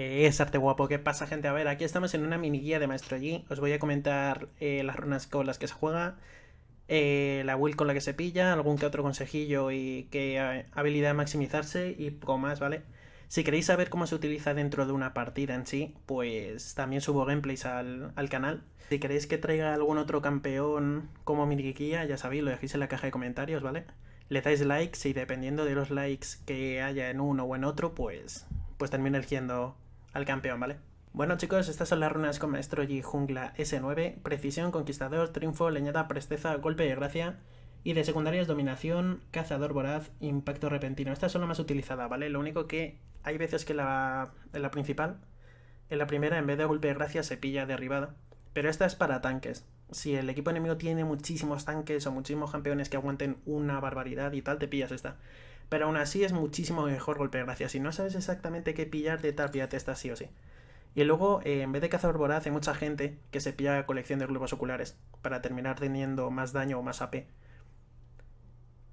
Eh, es arte guapo, ¿qué pasa gente? A ver, aquí estamos en una mini guía de Maestro G. Os voy a comentar eh, las runas con las que se juega, eh, la build con la que se pilla, algún que otro consejillo y qué habilidad maximizarse y poco más, ¿vale? Si queréis saber cómo se utiliza dentro de una partida en sí, pues también subo gameplays al, canal. Si queréis que traiga algún otro campeón como mini guía, ya sabéis, lo dejéis en la caja de comentarios, ¿vale? le dais likes y dependiendo de los likes que haya en uno o en otro, pues, pues termina eligiendo al campeón, ¿vale? Bueno chicos, estas son las runas con Maestro Yi Jungla S9, Precisión, Conquistador, Triunfo, Leñada, Presteza, Golpe de Gracia, y de secundarias Dominación, Cazador Voraz, Impacto Repentino. Esta es la más utilizada, ¿vale? Lo único que hay veces que la, en la principal, en la primera, en vez de Golpe de Gracia se pilla derribada, pero esta es para tanques. Si el equipo enemigo tiene muchísimos tanques o muchísimos campeones que aguanten una barbaridad y tal, te pillas esta. Pero aún así es muchísimo mejor golpe de gracia. Si no sabes exactamente qué pillar de tal, píllate esta sí o sí. Y luego, eh, en vez de cazar voraz, hay mucha gente que se pilla colección de globos oculares para terminar teniendo más daño o más AP.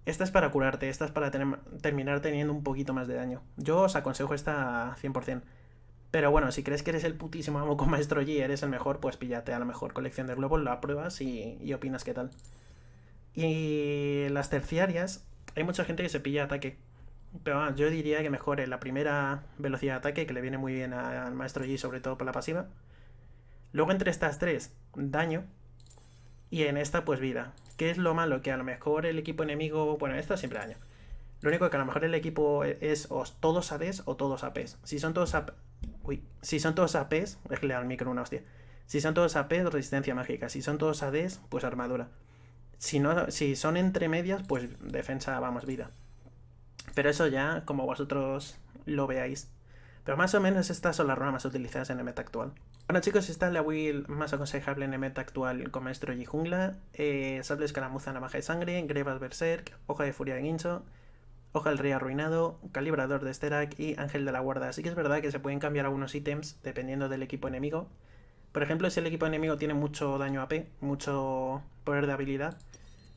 Esta es para curarte, esta es para terminar teniendo un poquito más de daño. Yo os aconsejo esta 100%. Pero bueno, si crees que eres el putísimo amo con Maestro G y eres el mejor, pues píllate a la mejor colección de globos, la pruebas y opinas qué tal. Y las terciarias hay mucha gente que se pilla ataque. Pero ah, yo diría que mejore la primera velocidad de ataque, que le viene muy bien al maestro Yi, sobre todo por la pasiva. Luego entre estas tres, daño. Y en esta, pues vida. ¿Qué es lo malo? Que a lo mejor el equipo enemigo... Bueno, esto siempre daño. Lo único que a lo mejor el equipo e, es o todos ADs o todos APs. Si son todos Uy. Si son todos APs... Es que le da al micro una hostia. Si son todos APs, resistencia mágica. Si son todos ADs, pues armadura. Si, son entre medias, pues defensa, vamos, vida. Pero eso ya, como vosotros lo veáis. Pero más o menos estas son las más utilizadas en el meta actual. Bueno chicos, esta es la build más aconsejable en el meta actual con Maestro y Jungla. Eh, sable Escaramuza Navaja de Sangre, Grebas Berserk, Hoja de Furia de Guincho, Hoja del Rey Arruinado, Calibrador de Sterak y Ángel de la Guarda. Así que es verdad que se pueden cambiar algunos ítems dependiendo del equipo enemigo. Por ejemplo, si el equipo enemigo tiene mucho daño AP, mucho poder de habilidad,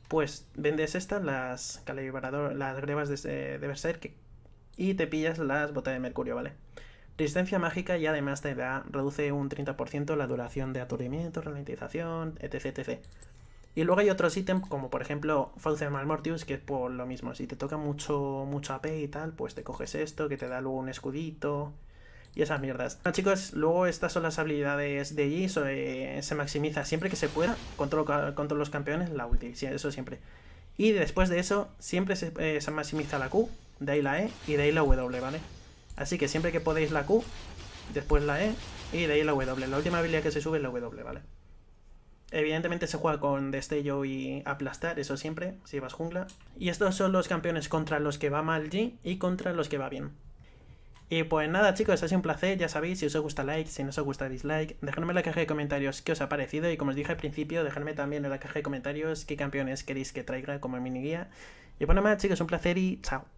pues vendes estas, las calibrador, las grebas de, eh, de Berserk y te pillas las botas de mercurio, ¿vale? Resistencia mágica y además te da, reduce un 30% la duración de aturdimiento, ralentización, etc, etc. Y luego hay otros ítems, como por ejemplo de Malmortius, que es por lo mismo. Si te toca mucho, mucho AP y tal, pues te coges esto, que te da luego un escudito, y esas mierdas. Bueno, chicos, luego estas son las habilidades de G. Eh, se maximiza siempre que se pueda contra, contra los campeones la ulti, eso siempre. Y después de eso, siempre se, eh, se, maximiza la Q, de ahí la E y de ahí la W, ¿vale? Así que siempre que podéis la Q, después la E y de ahí la W. La última habilidad que se sube es la W, ¿vale? Evidentemente se juega con destello y aplastar, eso siempre, si vas jungla. Y estos son los campeones contra los que va mal G y contra los que va bien. Y pues nada, chicos, ha sido un placer. Ya sabéis, si os gusta like, si no os gusta dislike, dejadme en la caja de comentarios qué os ha parecido. Y como os dije al principio, dejadme también en la caja de comentarios qué campeones queréis que traiga como mini guía. Y bueno, pues nada, chicos, un placer y chao.